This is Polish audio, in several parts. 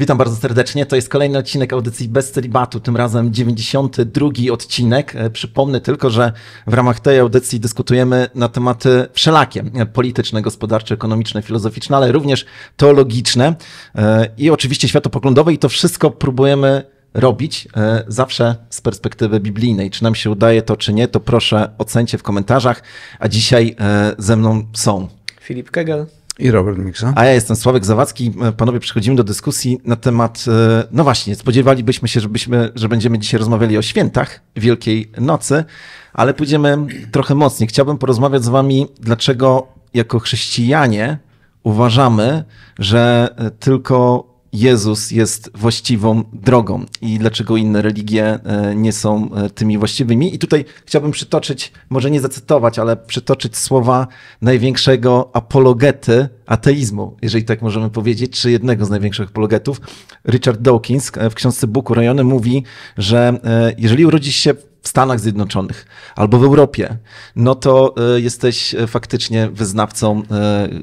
Witam bardzo serdecznie. To jest kolejny odcinek audycji bez celibatu, tym razem 92 odcinek. E, przypomnę tylko, że w ramach tej audycji dyskutujemy na tematy wszelakie: e, polityczne, gospodarcze, ekonomiczne, filozoficzne, ale również teologiczne e, i oczywiście światopoglądowe, i to wszystko próbujemy robić zawsze z perspektywy biblijnej. Czy nam się udaje to, czy nie, to proszę ocencie w komentarzach. A dzisiaj ze mną są Filip Kegel i Robert Miksa. A ja jestem Sławek Zawadzki. Panowie, przechodzimy do dyskusji na temat, e, no właśnie, spodziewalibyśmy się, żebyśmy, że będziemy dzisiaj rozmawiali o świętach Wielkiej Nocy, ale pójdziemy trochę mocniej. Chciałbym porozmawiać z wami, dlaczego jako chrześcijanie uważamy, że tylko Jezus jest właściwą drogą i dlaczego inne religie e, nie są e, tymi właściwymi. I tutaj chciałbym przytoczyć, może nie zacytować, ale przytoczyć słowa największego apologety ateizmu, jeżeli tak możemy powiedzieć, czy jednego z największych apologetów. Richard Dawkins e, w książce Bóg Rejony mówi, że jeżeli urodzisz się w Stanach Zjednoczonych albo w Europie, no to jesteś faktycznie wyznawcą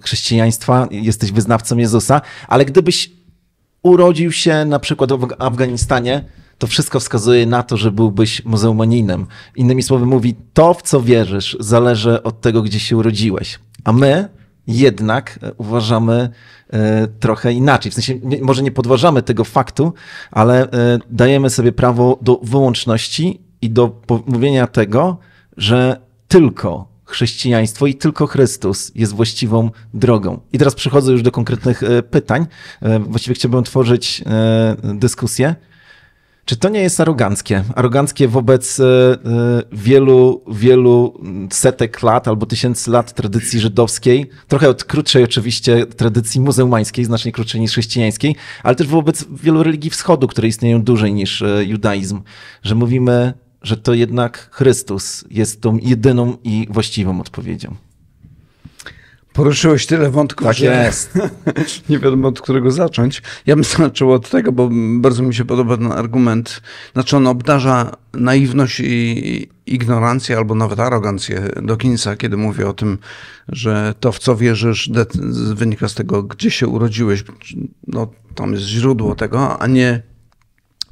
chrześcijaństwa, jesteś wyznawcą Jezusa, ale gdybyś urodził się na przykład w Afganistanie, to wszystko wskazuje na to, że byłbyś muzułmaninem. Innymi słowy, mówi, to w co wierzysz zależy od tego, gdzie się urodziłeś. A my jednak e, uważamy e, trochę inaczej. W sensie, może nie podważamy tego faktu, ale e, dajemy sobie prawo do wyłączności i do mówienia tego, że tylko chrześcijaństwo i tylko Chrystus jest właściwą drogą. I teraz przechodzę już do konkretnych e, pytań. E, właściwie chciałbym tworzyć e, dyskusję. Czy to nie jest aroganckie? Aroganckie wobec wielu, wielu setek lat albo tysięcy lat tradycji żydowskiej, trochę od krótszej oczywiście tradycji muzułmańskiej, znacznie krótszej niż chrześcijańskiej, ale też wobec wielu religii wschodu, które istnieją dłużej niż judaizm, że mówimy, że to jednak Chrystus jest tą jedyną i właściwą odpowiedzią. Poruszyłeś tyle wątków, tak że jest. nie wiadomo od którego zacząć. Ja bym zaczął od tego, bo bardzo mi się podoba ten argument. Znaczy on obdarza naiwność i ignorancję albo nawet arogancję Dawkinsa, kiedy mówi o tym, że to w co wierzysz wynika z tego, gdzie się urodziłeś. No, tam jest źródło tego, a nie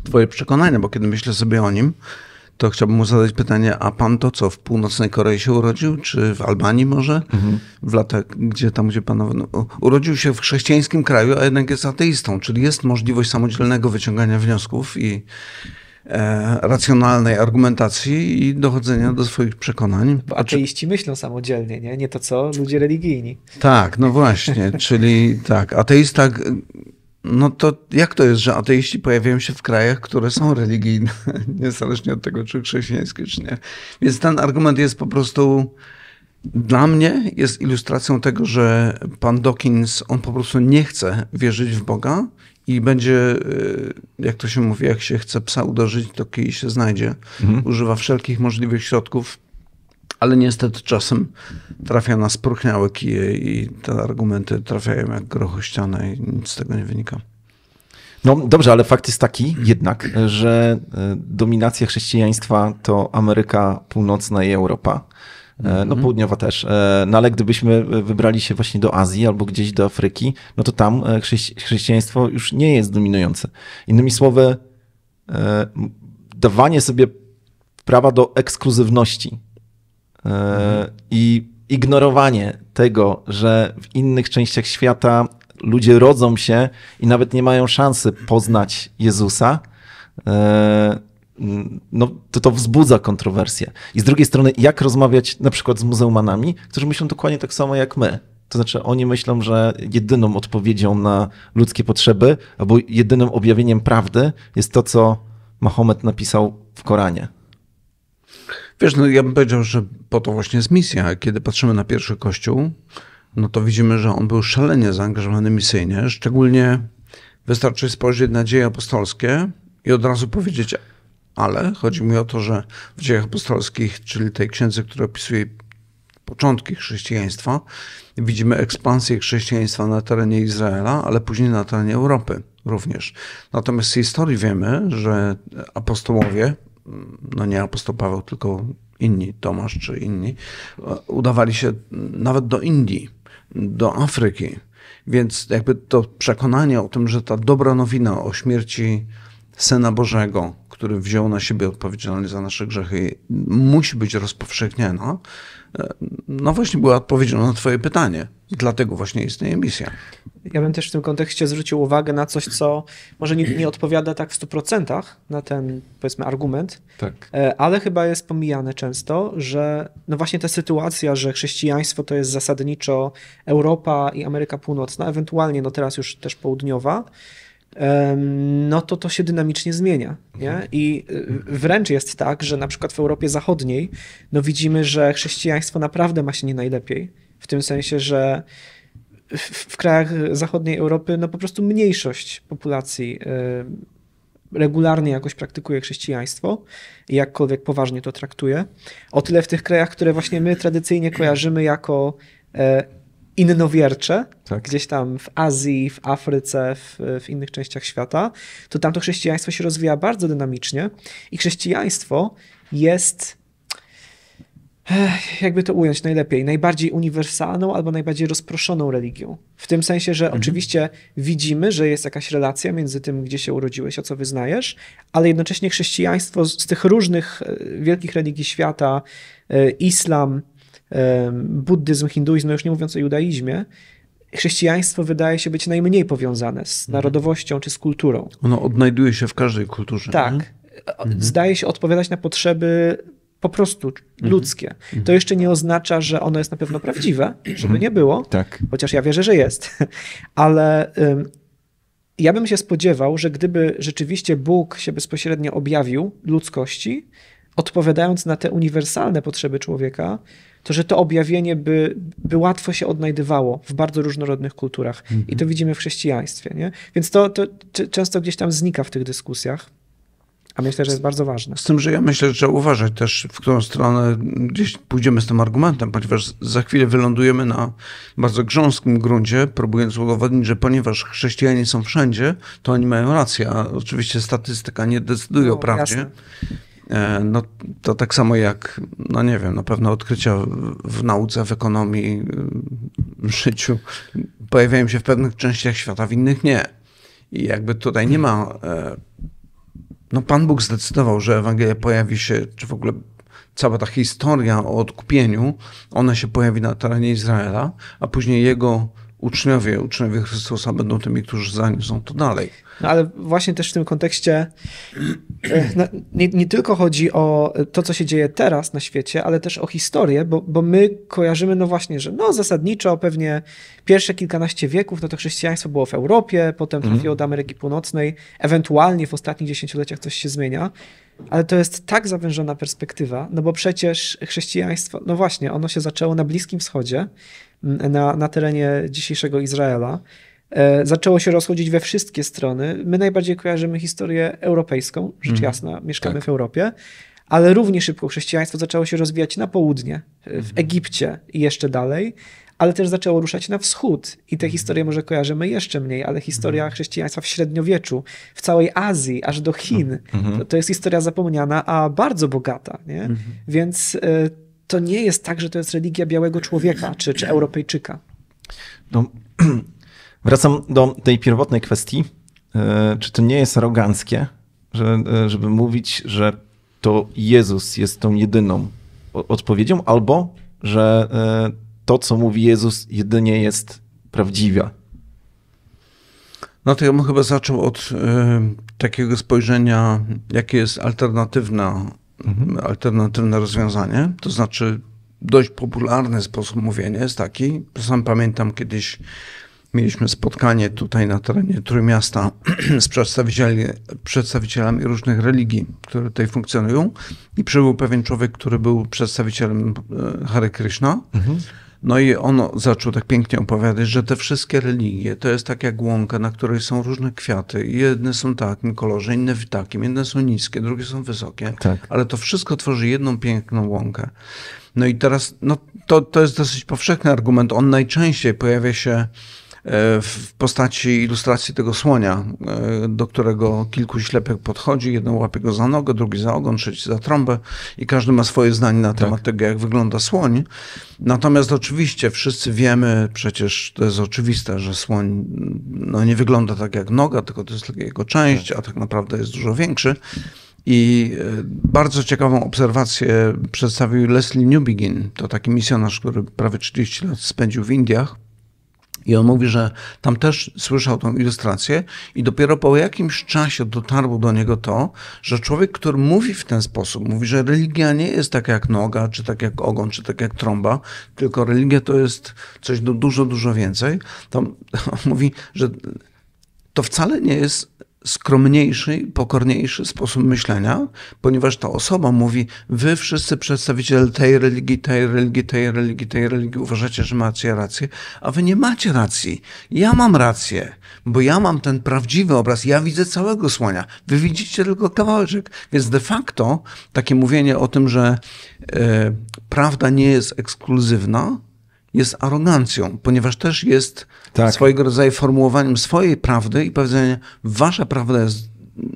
twoje przekonania, bo kiedy myślę sobie o nim, to chciałbym mu zadać pytanie, a pan to co, w północnej Korei się urodził, czy w Albanii może? Mhm. W latach, gdzie tam, gdzie pan no, urodził się w chrześcijańskim kraju, a jednak jest ateistą, czyli jest możliwość samodzielnego wyciągania wniosków i e, racjonalnej argumentacji i dochodzenia do swoich przekonań. Bo ateiści czy... myślą samodzielnie, nie? nie to co ludzie religijni. Tak, no właśnie, czyli tak, ateista no to jak to jest, że ateiści pojawiają się w krajach, które są religijne, niezależnie od tego, czy chrześcijańskie, czy nie. Więc ten argument jest po prostu dla mnie jest ilustracją tego, że pan Dawkins, on po prostu nie chce wierzyć w Boga i będzie, y, jak to się mówi, jak się chce psa uderzyć, to kiedy się znajdzie. Mhm. Używa wszelkich możliwych środków, ale niestety czasem trafia na spruchniałe kije i te argumenty trafiają jak grochu ścianę i nic z tego nie wynika. No dobrze, ale fakt jest taki jednak, że e, dominacja chrześcijaństwa to Ameryka Północna i Europa. E, no, mhm. południowa też. E, no, ale gdybyśmy wybrali się właśnie do Azji albo gdzieś do Afryki, no to tam chrześcijaństwo już nie jest dominujące. Innymi słowy, dawanie sobie prawa do ekskluzywności E, I ignorowanie tego, że w innych częściach świata ludzie rodzą się i nawet nie mają szansy poznać Jezusa, e, no, to to wzbudza kontrowersję. I z drugiej strony, jak rozmawiać na przykład z muzułmanami, którzy myślą dokładnie tak samo jak my. To znaczy, oni myślą, że jedyną odpowiedzią na ludzkie potrzeby albo jedynym objawieniem prawdy jest to, co Mahomet napisał w Koranie. Wiesz, no ja bym powiedział, że po to właśnie jest misja. Kiedy patrzymy na pierwszy kościół, no to widzimy, że on był szalenie zaangażowany misyjnie. Szczególnie wystarczy spojrzeć na dzieje apostolskie i od razu powiedzieć, ale chodzi mi o to, że w dziejach apostolskich, czyli tej księdze, która opisuje początki chrześcijaństwa, widzimy ekspansję chrześcijaństwa na terenie Izraela, ale później na terenie Europy również. Natomiast z historii wiemy, że apostołowie, no nie apostoł Paweł, tylko inni, Tomasz czy inni, udawali się nawet do Indii, do Afryki. Więc jakby to przekonanie o tym, że ta dobra nowina o śmierci Syna Bożego, który wziął na siebie odpowiedzialność za nasze grzechy, musi być rozpowszechniana, no właśnie była odpowiedzią na Twoje pytanie. Dlatego właśnie istnieje misja. Ja bym też w tym kontekście zwrócił uwagę na coś, co może nie, nie odpowiada tak w 100% na ten, powiedzmy, argument, tak. E, ale chyba jest pomijane często, że no właśnie ta sytuacja, że chrześcijaństwo to jest zasadniczo Europa i Ameryka Północna, ewentualnie no teraz już też południowa, no to to się dynamicznie zmienia. Nie? Mhm. I y, wręcz jest tak, że na przykład w Europie Zachodniej no widzimy, że chrześcijaństwo naprawdę ma się nie najlepiej, w tym sensie, że w, w krajach zachodniej Europy no po prostu mniejszość populacji y, regularnie jakoś praktykuje chrześcijaństwo i jakkolwiek poważnie to traktuje. O tyle w tych krajach, które właśnie my tradycyjnie kojarzymy jako e, innowiercze, tak. gdzieś tam w Azji, w Afryce, w, w, innych częściach świata, to tamto chrześcijaństwo się rozwija bardzo dynamicznie i chrześcijaństwo jest, eh, jakby to ująć najlepiej, najbardziej uniwersalną albo najbardziej rozproszoną religią. W tym sensie, że mhm. oczywiście widzimy, że jest jakaś relacja między tym, gdzie się urodziłeś, a co wyznajesz, ale jednocześnie chrześcijaństwo z, z tych różnych e, wielkich religii świata, e, islam, buddyzm, hinduizm, no już nie mówiąc o judaizmie, chrześcijaństwo wydaje się być najmniej powiązane z mhm. narodowością czy z kulturą. Ono odnajduje się w każdej kulturze. Tak. Mhm. Mhm. Zdaje się odpowiadać na potrzeby po prostu ludzkie. To jeszcze nie oznacza, że ono jest na pewno prawdziwe, żeby nie było, tak. chociaż ja wierzę, że jest. Ale ja bym się spodziewał, że gdyby rzeczywiście Bóg się bezpośrednio objawił ludzkości, odpowiadając na te uniwersalne potrzeby człowieka, to że to objawienie by, by łatwo się odnajdywało w bardzo różnorodnych kulturach. I to mhm. widzimy w chrześcijaństwie. Nie? Więc to, to często gdzieś tam znika w tych dyskusjach. A myślę, że jest bardzo ważne. Z tym, że ja myślę, że trzeba uważać też, w którą stronę gdzieś pójdziemy z tym argumentem, ponieważ za chwilę wylądujemy na bardzo grząskim gruncie, próbując udowodnić, że ponieważ chrześcijanie są wszędzie, to oni mają rację. A oczywiście statystyka nie decyduje no, o prawdzie. Jasne. E, no to tak samo jak, no nie wiem, na pewno odkrycia w nauce, w ekonomii, w życiu pojawiają się w pewnych częściach świata, w innych nie. I jakby tutaj nie ma. E, no Pan Bóg zdecydował, że Ewangelia pojawi się, czy w ogóle cała ta historia o odkupieniu, ona się pojawi na terenie Izraela, a później jego uczniowie, uczniowie Chrystusa będą tymi, którzy zaniosą to dalej. No ale właśnie też w tym kontekście no, nie, nie, tylko chodzi o to, co się dzieje teraz na świecie, ale też o historię, bo, bo my kojarzymy, no właśnie, że no zasadniczo pewnie pierwsze kilkanaście wieków, no to chrześcijaństwo było w Europie, potem mhm. trafiło mhm. do Ameryki Północnej, ewentualnie w ostatnich dziesięcioleciach coś się zmienia, ale to jest tak zawężona perspektywa, no bo przecież chrześcijaństwo, no właśnie, ono się zaczęło na Bliskim Wschodzie, na, na terenie dzisiejszego Izraela e, zaczęło się rozchodzić we wszystkie strony. My najbardziej kojarzymy historię europejską, rzecz mhm. jasna, mieszkamy tak. w Europie, ale równie szybko chrześcijaństwo zaczęło się rozwijać na południe, e, w mhm. Egipcie i jeszcze dalej, ale też zaczęło ruszać na wschód. I te mhm. historie może kojarzymy jeszcze mniej, ale historia chrześcijaństwa w średniowieczu, w całej Azji, aż do Chin, to, to jest historia zapomniana, a bardzo bogata. Nie? Więc e, to nie jest tak, że to jest religia białego człowieka czy, czy Europejczyka. No, wracam do tej pierwotnej kwestii. E, czy to nie jest aroganckie, że, e, żeby mówić, że to Jezus jest tą jedyną odpowiedzią, albo że e, to, co mówi Jezus, jedynie jest prawdziwe? No to ja bym chyba zaczął od y, takiego spojrzenia, jakie jest alternatywna Mhm, alternatywne rozwiązanie. To znaczy, dość popularny sposób mówienia jest taki. Sam pamiętam kiedyś mieliśmy spotkanie tutaj na terenie Trójmiasta z przedstawicielami różnych religii, które tutaj funkcjonują. I przybył pewien człowiek, który był przedstawicielem e, Hare Krishna. Mhm. No i on zaczął tak pięknie opowiadać, że te wszystkie religie to jest tak jak łąka, na której są różne kwiaty. Jedne są takim kolorze, inne w takim, jedne są niskie, drugie są wysokie, tak. ale to wszystko tworzy jedną piękną łąkę. No i teraz, no to, to jest dosyć powszechny argument. On najczęściej pojawia się E, w postaci ilustracji tego słonia, e, do którego kilku ślepek podchodzi. Jeden łapie go za nogę, drugi za ogon, trzeci za trąbę i każdy ma swoje zdanie na temat tak. tego, jak wygląda słoń. Natomiast oczywiście wszyscy wiemy, przecież to jest oczywiste, że słoń no, nie wygląda tak jak noga, tylko to jest jego część, tak. a tak naprawdę jest dużo większy. I e, bardzo ciekawą obserwację przedstawił Leslie Newbegin. To taki misjonarz, który prawie 30 lat spędził w Indiach i on mówi, że tam też słyszał tą ilustrację i dopiero po jakimś czasie dotarło do niego to, że człowiek, który mówi w ten sposób, mówi, że religia nie jest tak jak noga, czy tak jak ogon, czy tak jak trąba, tylko religia to jest coś dużo, dużo więcej. To mówi, że to wcale nie jest skromniejszy, pokorniejszy sposób myślenia, ponieważ ta osoba mówi, wy wszyscy przedstawiciele tej religii, tej religii, tej religii, tej religii uważacie, że macie rację, a wy nie macie racji. Ja mam rację, bo ja mam ten prawdziwy obraz, ja widzę całego słonia, wy widzicie tylko kawałeczek. Więc de facto takie mówienie o tym, że yy, prawda nie jest ekskluzywna, jest arogancją, ponieważ też jest tak. swojego rodzaju formułowaniem swojej prawdy i powiedzenia wasza prawda jest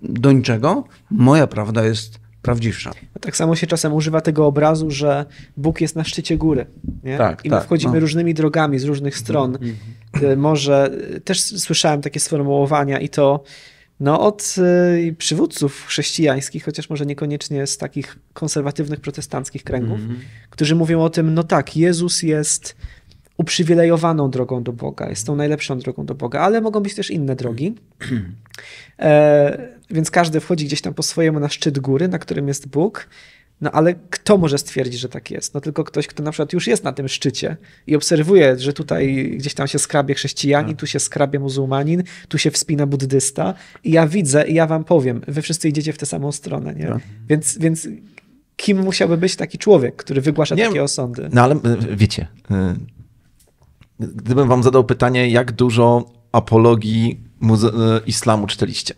do niczego, moja prawda jest prawdziwsza. Tak samo się czasem używa tego obrazu, że Bóg jest na szczycie góry. Nie? Tak, I my tak, wchodzimy no. różnymi drogami z różnych stron. Mm -hmm. Może y, też słyszałem takie sformułowania i to no, od y, przywódców chrześcijańskich, chociaż może niekoniecznie z takich konserwatywnych protestanckich kręgów, mm -hmm. którzy mówią o tym, no tak, Jezus jest uprzywilejowaną drogą do Boga, jest tą najlepszą drogą do Boga, ale mogą być też inne drogi. Mhm. E, więc każdy wchodzi gdzieś tam po swojemu na szczyt góry, na którym jest Bóg, no ale kto może stwierdzić, że tak jest? No tylko ktoś, kto na przykład już jest na tym szczycie i obserwuje, że tutaj gdzieś tam się skrabie chrześcijanin, tak. tu się skrabie muzułmanin, tu się wspina buddysta i ja widzę i ja wam powiem, wy wszyscy idziecie w tę samą stronę, nie? Tak. Więc, więc kim musiałby być taki człowiek, który wygłasza nie, takie osądy? No ale e, wiecie, e, gdybym wam zadał pytanie, jak dużo apologii e, islamu czytaliście?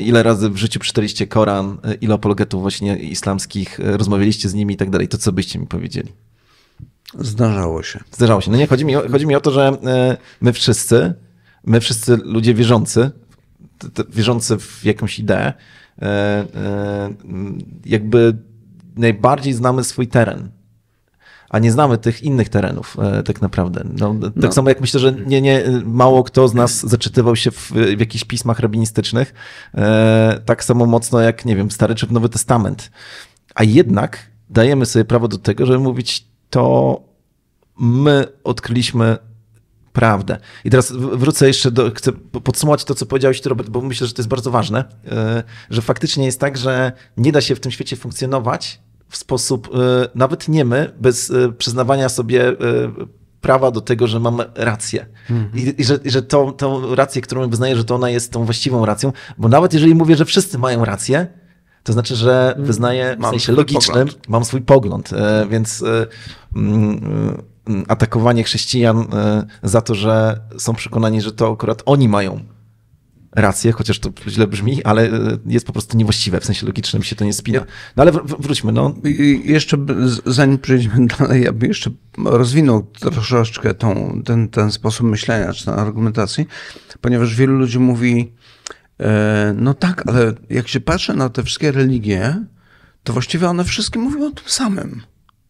ile razy w życiu czytaliście Koran, ile apologetów właśnie islamskich, e, rozmawialiście z nimi i tak dalej, to co byście mi powiedzieli? Zdarzało się. Zdarzało się. No nie, chodzi mi chodzi mi o to, że e, my wszyscy, my wszyscy ludzie wierzący, wierzący w jakąś ideę, e, jakby najbardziej znamy swój teren a nie znamy tych innych terenów e, tak naprawdę. No, no. tak no. samo jak myślę, że nie, nie, mało kto z nas zaczytywał się w, w jakichś pismach rabinistycznych, e, tak samo mocno jak, nie wiem, Stary czy Nowy Testament. A jednak dajemy sobie prawo do tego, żeby mówić, to my odkryliśmy prawdę. I teraz wrócę jeszcze do, chcę podsumować to, co powiedziałeś, Robert, bo myślę, że to jest bardzo ważne, e, że faktycznie jest tak, że nie da się w tym świecie funkcjonować, w sposób e, nawet niemy, bez e, przyznawania sobie e, prawa do tego, że mam rację. Mhm. I, I, że, i że tą, tą rację, którą wyznaję, że to ona jest tą właściwą racją, bo nawet jeżeli mówię, że wszyscy mają rację, to znaczy, że mhm. wyznaję w mam sensie logicznym, pogląd. mam swój pogląd, więc mm, atakowanie chrześcijan za to, że są przekonani, że to akurat oni mają rację, chociaż to źle brzmi, ale e, jest po prostu niewłaściwe, w sensie logicznym się to nie spina. No ale wr wróćmy. No. Jeszcze zanim przejdziemy dalej, ja bym jeszcze rozwinął troszeczkę tą, ten, ten sposób myślenia czy argumentacji, ponieważ wielu ludzi mówi, e, no tak, ale jak się patrzy na te wszystkie religie, to właściwie one wszystkie mówią o tym samym.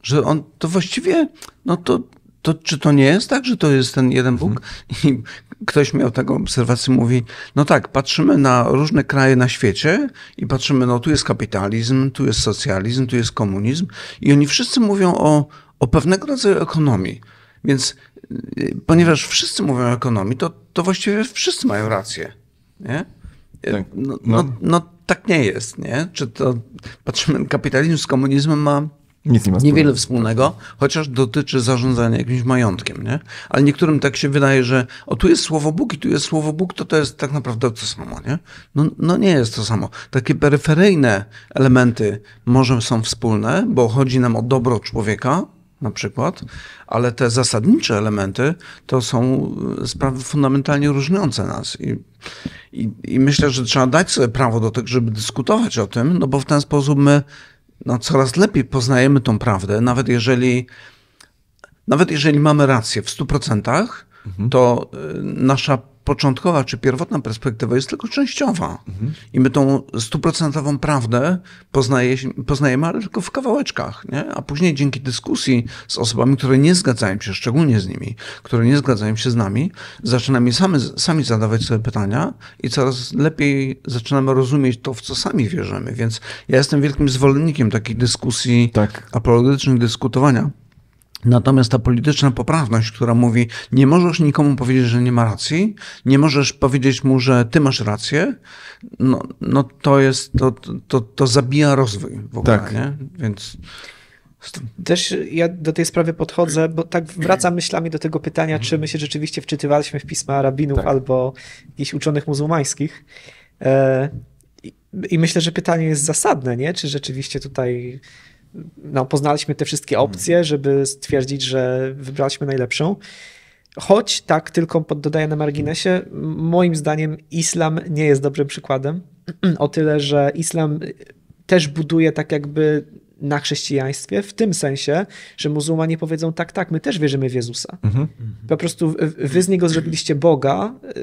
Że on to właściwie, no to to czy to nie jest tak, że to jest ten jeden Bóg? Mhm. I ktoś miał taką obserwację, mówi, no tak, patrzymy na różne kraje na świecie i patrzymy, no tu jest kapitalizm, tu jest socjalizm, tu jest komunizm i oni wszyscy mówią o, o pewnego rodzaju ekonomii. Więc y, ponieważ wszyscy mówią o ekonomii, to, to właściwie wszyscy mają rację. Nie? Y, tak. No, no. No, no, tak nie jest, nie? Czy to, patrzymy, kapitalizm z komunizmem ma nic nie ma wspólnego. Niewiele wspólnego, chociaż dotyczy zarządzania jakimś majątkiem, nie? Ale niektórym tak się wydaje, że o tu jest słowo Bóg i tu jest słowo Bóg, to to jest tak naprawdę to samo, nie? No, no nie jest to samo. Takie peryferyjne elementy może są wspólne, bo chodzi nam o dobro człowieka, na przykład, ale te zasadnicze elementy to są e, sprawy fundamentalnie różniące nas. I, i, I, myślę, że trzeba dać sobie prawo do tego, żeby dyskutować o tym, no bo w ten sposób my no, coraz lepiej poznajemy tą prawdę, nawet jeżeli, nawet jeżeli mamy rację w 100%, mhm. to y, nasza początkowa czy pierwotna perspektywa jest tylko częściowa. Mhm. I my tą stuprocentową prawdę poznaje, poznajemy, ale tylko w kawałeczkach. Nie? A później dzięki dyskusji z osobami, które nie zgadzają się, szczególnie z nimi, które nie zgadzają się z nami, zaczynamy sami, sami zadawać sobie pytania i coraz lepiej zaczynamy rozumieć to, w co sami wierzymy. Więc ja jestem wielkim zwolennikiem takiej dyskusji, tak. apologetycznych dyskutowania Natomiast ta polityczna poprawność, która mówi, nie możesz nikomu powiedzieć, że nie ma racji, nie możesz powiedzieć mu, że ty masz rację, no, no to jest, to, to, to zabija rozwój w ogóle, tak. nie? Więc... Też ja do tej sprawy podchodzę, bo tak wracam myślami do tego pytania, czy my się rzeczywiście wczytywaliśmy w pisma rabinów tak. albo jakichś uczonych muzułmańskich. E, I myślę, że pytanie jest zasadne, nie? Czy rzeczywiście tutaj no, poznaliśmy te wszystkie mhm. opcje, żeby stwierdzić, że wybraliśmy najlepszą. Choć tak tylko dodaję na marginesie, moim zdaniem islam nie jest dobrym przykładem. O tyle, że islam też buduje tak jakby na chrześcijaństwie, w tym sensie, że muzułmanie powiedzą tak, tak, my też wierzymy w Jezusa. Mhm. Po prostu wy z niego zrobiliście Boga, e,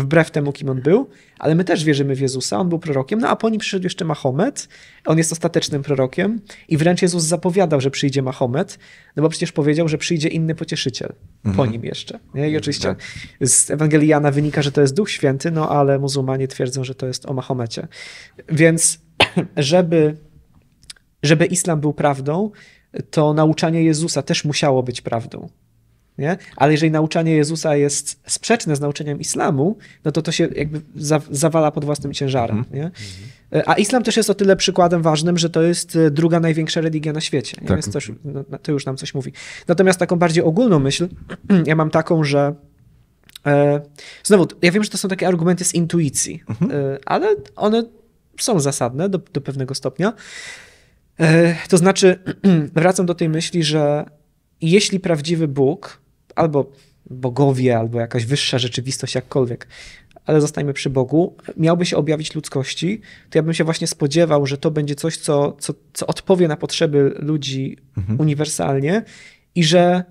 wbrew temu, kim on był, ale my też wierzymy w Jezusa, on był prorokiem, no a po nim przyszedł jeszcze Mahomet, on jest ostatecznym prorokiem i wręcz Jezus zapowiadał, że przyjdzie Mahomet, no bo przecież powiedział, że przyjdzie inny pocieszyciel mhm. po nim jeszcze. Nie? I oczywiście tak. z Ewangelii Jana wynika, że to jest Duch Święty, no ale muzułmanie twierdzą, że to jest o Mahomecie. Więc żeby żeby islam był prawdą, to nauczanie Jezusa też musiało być prawdą. Nie? Ale jeżeli nauczanie Jezusa jest sprzeczne z nauczeniem islamu, no to to się jakby za, zawala pod własnym ciężarem. Mhm. Nie? E, a islam też jest o tyle przykładem ważnym, że to jest e, druga największa religia na świecie. Nie? Tak. no, to już nam coś mówi. Natomiast taką bardziej ogólną myśl, ja mam taką, że e, znowu, ja wiem, że to są takie argumenty z intuicji, mhm. e, ale one są zasadne do, do pewnego stopnia. E, to znaczy, wracam do tej myśli, że jeśli prawdziwy Bóg, albo bogowie, albo jakaś wyższa rzeczywistość, jakkolwiek, ale zostańmy przy Bogu, miałby się objawić ludzkości, to ja bym się właśnie spodziewał, że to będzie coś, co, co, co odpowie na potrzeby ludzi mhm. uniwersalnie i że,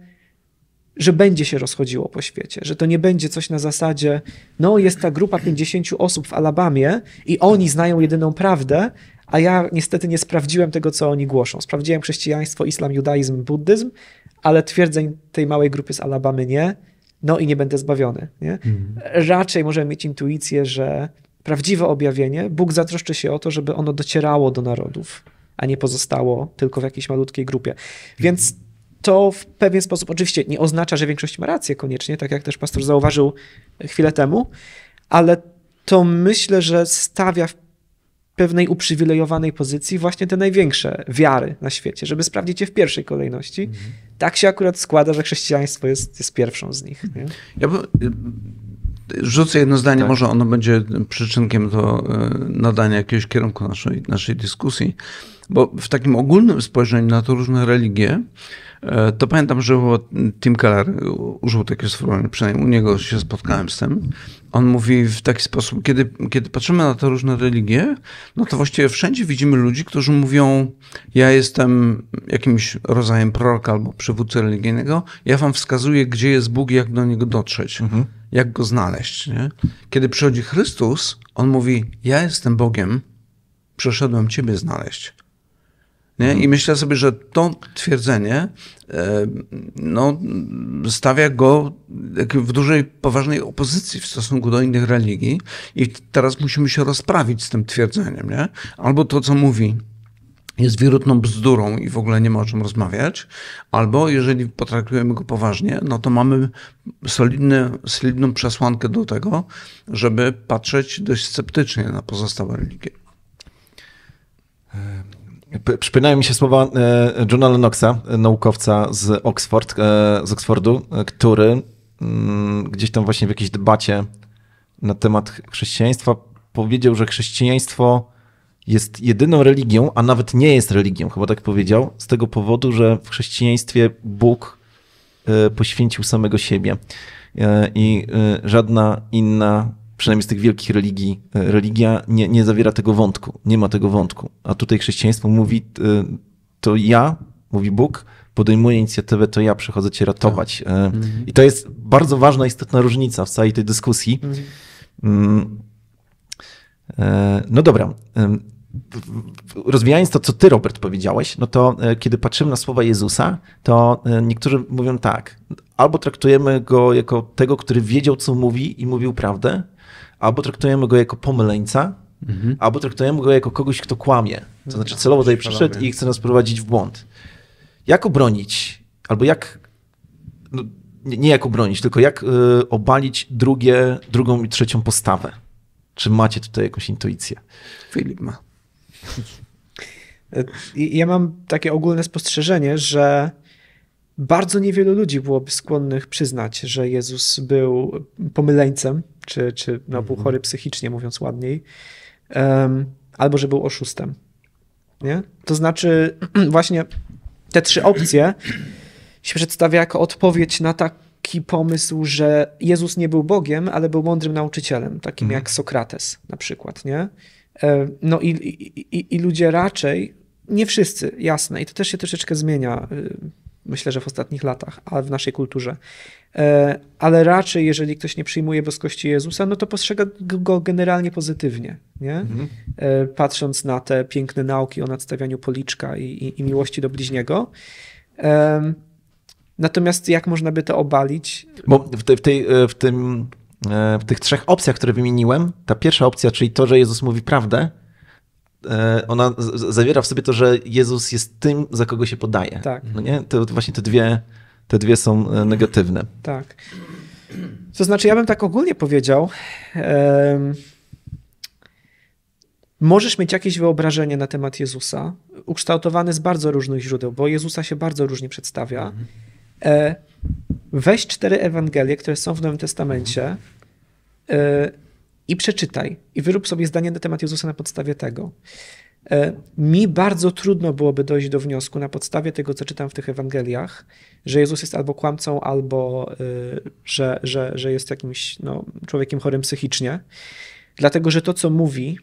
że będzie się rozchodziło po świecie, że to nie będzie coś na zasadzie, no jest ta grupa 50 osób w Alabamie i oni znają jedyną prawdę, a ja niestety nie sprawdziłem tego, co oni głoszą. Sprawdziłem chrześcijaństwo, islam, judaizm, buddyzm, ale twierdzeń tej małej grupy z Alabamy nie, no i nie będę zbawiony. Nie? Mm. Raczej możemy mieć intuicję, że prawdziwe objawienie, Bóg zatroszczy się o to, żeby ono docierało do narodów, a nie pozostało tylko w jakiejś malutkiej grupie. Mhm. Więc to w pewien sposób oczywiście nie oznacza, że większość ma rację koniecznie, tak jak też pastor zauważył chwilę temu, ale to myślę, że stawia w pewnej uprzywilejowanej pozycji właśnie te największe wiary na świecie, żeby sprawdzić je w pierwszej kolejności. Mhm. Tak się akurat składa, że chrześcijaństwo jest, jest pierwszą z nich. Nie? Ja bym y, rzucę jedno zdanie, tak. może ono będzie przyczynkiem do y, nadania jakiegoś kierunku naszej, naszej dyskusji, bo w takim ogólnym spojrzeniu na to różne religie, E, to pamiętam, że Tim Keller użył takiego sformułowania, przynajmniej u niego się spotkałem z tym. On mówi w taki sposób, kiedy, kiedy patrzymy na te różne religie, no to właściwie wszędzie widzimy ludzi, którzy mówią, ja jestem jakimś rodzajem proroka albo przywódcy religijnego, ja wam wskazuję, gdzie jest Bóg i jak do Niego dotrzeć, mhm. jak Go znaleźć. Nie? Kiedy przychodzi Chrystus, On mówi, ja jestem Bogiem, przeszedłem Ciebie znaleźć. Nie? I myślę sobie, że to twierdzenie e, no, stawia go w dużej, poważnej opozycji w stosunku do innych religii i teraz musimy się rozprawić z tym twierdzeniem. Nie? Albo to, co mówi jest wirutną bzdurą i w ogóle nie ma o czym rozmawiać, albo jeżeli potraktujemy go poważnie, no to mamy solidny, solidną przesłankę do tego, żeby patrzeć dość sceptycznie na pozostałe religie. E, Przypominają mi się słowa e, Johna Lennoxa, naukowca z, Oxford, e, z Oxfordu, e, który mm, gdzieś tam właśnie w jakiejś debacie na temat chrześcijaństwa powiedział, że chrześcijaństwo jest jedyną religią, a nawet nie jest religią, chyba tak powiedział, z tego powodu, że w chrześcijaństwie Bóg poświęcił samego siebie i żadna inna przynajmniej z tych wielkich religii, e, religia nie, nie zawiera tego wątku, nie ma tego wątku. A tutaj chrześcijaństwo mówi, e, to ja, mówi Bóg, podejmuję inicjatywę, to ja przychodzę cię ratować. E, mhm. I to jest bardzo ważna, istotna różnica w całej tej dyskusji. Mhm. Mm, no dobra. Rozwijając to, co ty, Robert, powiedziałeś, no to kiedy patrzymy na słowa Jezusa, to niektórzy mówią tak, albo traktujemy go jako tego, który wiedział, co mówi i mówił prawdę, albo traktujemy go jako pomyleńca, mhm. albo traktujemy go jako kogoś, kto kłamie. To znaczy mhm. celowo tutaj przyszedł i chce nas prowadzić w błąd. Jak obronić, albo jak, no, nie jak obronić, tylko jak y, obalić drugie, drugą i trzecią postawę? Czy macie tutaj jakąś intuicję? Filip ma. Y, ja mam takie ogólne spostrzeżenie, że bardzo niewielu ludzi byłoby skłonnych przyznać, że Jezus był pomyleńcem, czy, czy no, był mhm. chory psychicznie, mówiąc ładniej, um, albo że był oszustem. Nie? To znaczy, właśnie te trzy opcje się przedstawia jako odpowiedź na taki pomysł, że Jezus nie był Bogiem, ale był mądrym nauczycielem, takim mhm. jak Sokrates na przykład. Nie? No i, i, i ludzie raczej, nie wszyscy, jasne, i to też się troszeczkę zmienia y, myślę, że w ostatnich latach, a w naszej kulturze. E, ale raczej, jeżeli ktoś nie przyjmuje boskości Jezusa, no to postrzega go generalnie pozytywnie, nie? Mhm. E, patrząc na te piękne nauki o nadstawianiu policzka i, i, i miłości do bliźniego. E, natomiast jak można by to obalić? Bo w, te, w, tej, w, tym, w tych trzech opcjach, które wymieniłem, ta pierwsza opcja, czyli to, że Jezus mówi prawdę, E, ona zawiera w sobie to, że Jezus jest tym, za kogo się podaje. Tak. No nie? To właśnie te dwie, te dwie są e, negatywne. Tak. To znaczy, ja bym tak ogólnie powiedział. Um, możesz mieć jakieś wyobrażenie na temat Jezusa, ukształtowane z bardzo różnych źródeł, bo Jezusa się bardzo różnie przedstawia. Mhm. E, weź cztery Ewangelie, które są w Nowym Testamencie. E, i przeczytaj i wyrób sobie zdanie na temat Jezusa na podstawie tego. E, mi bardzo trudno byłoby dojść do wniosku na podstawie tego, co czytam w tych Ewangeliach, że Jezus jest albo kłamcą, albo e, że, że, że jest jakimś no, człowiekiem chorym psychicznie, dlatego że to, co mówi,